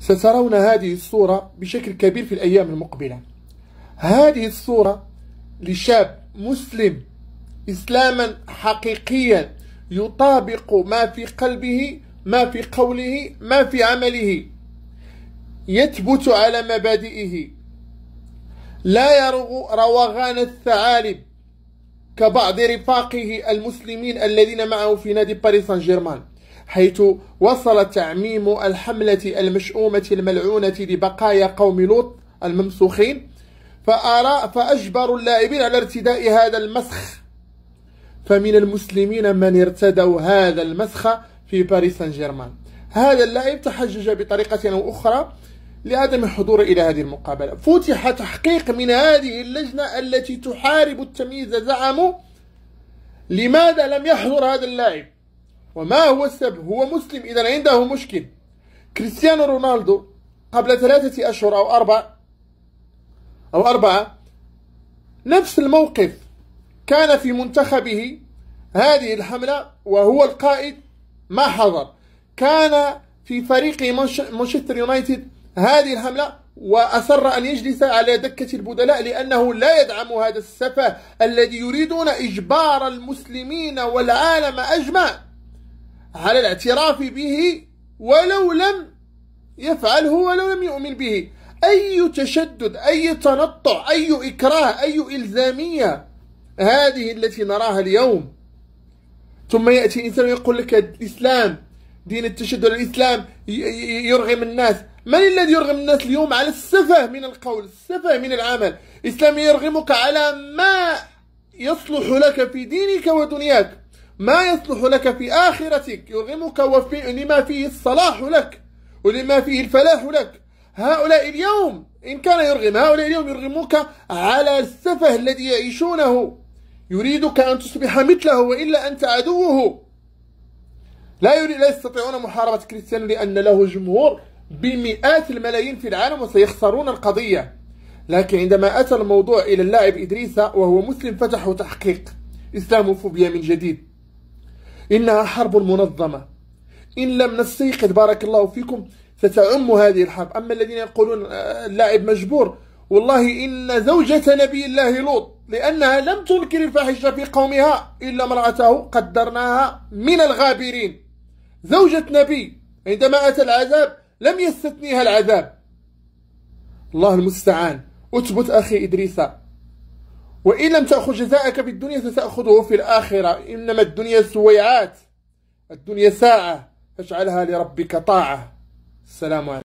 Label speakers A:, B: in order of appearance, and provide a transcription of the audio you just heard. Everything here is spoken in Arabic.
A: سترون هذه الصورة بشكل كبير في الأيام المقبلة هذه الصورة لشاب مسلم إسلاما حقيقيا يطابق ما في قلبه ما في قوله ما في عمله يثبت على مبادئه لا يرغ روغان الثعالب كبعض رفاقه المسلمين الذين معه في نادي باريس سان جيرمان حيث وصل تعميم الحملة المشؤومة الملعونة لبقايا قوم لوط الممسوخين فأرى فأجبروا اللاعبين على ارتداء هذا المسخ فمن المسلمين من ارتدوا هذا المسخ في باريس سان جيرمان هذا اللاعب تحجج بطريقة أو أخرى لعدم الحضور إلى هذه المقابلة فتح تحقيق من هذه اللجنة التي تحارب التمييز زعموا لماذا لم يحضر هذا اللاعب وما هو السبب هو مسلم إذا عنده مشكل كريستيانو رونالدو قبل ثلاثة أشهر أو أربع أو أربعة نفس الموقف كان في منتخبه هذه الحملة وهو القائد ما حضر كان في فريق مانشستر يونايتد هذه الحملة وأصر أن يجلس على دكة البدلاء لأنه لا يدعم هذا السفه الذي يريدون إجبار المسلمين والعالم أجمع على الاعتراف به ولو لم يفعله ولو لم يؤمن به أي تشدد أي تنطع أي إكراه أي إلزامية هذه التي نراها اليوم ثم يأتي إنسان ويقول لك الإسلام دين التشدد الإسلام يرغم الناس من الذي يرغم الناس اليوم على السفه من القول السفه من العمل الإسلام يرغمك على ما يصلح لك في دينك ودنياك ما يصلح لك في آخرتك يرغمك وفي لما فيه الصلاح لك ولما فيه الفلاح لك هؤلاء اليوم إن كان يرغم هؤلاء اليوم يرغمك على السفه الذي يعيشونه يريدك أن تصبح مثله وإلا أنت عدوه لا يريد لا يستطيعون محاربة كريستيانو لأن له جمهور بمئات الملايين في العالم وسيخسرون القضية لكن عندما أتى الموضوع إلى اللاعب إدريس وهو مسلم فتحوا تحقيق إسلاموفوبيا من جديد إنها حرب منظمة إن لم نستيقظ بارك الله فيكم ستعم هذه الحرب أما الذين يقولون اللاعب آه، مجبور والله إن زوجة نبي الله لوط لأنها لم تنكر الفاحشة في قومها إلا امرأته قدرناها من الغابرين زوجة نبي عندما أتى العذاب لم يستثنيها العذاب الله المستعان اثبت أخي إدريس وإن لم تأخذ جزاءك بالدنيا ستأخذه في الآخرة إنما الدنيا سويعات الدنيا ساعة فاجعلها لربك طاعة السلام عليكم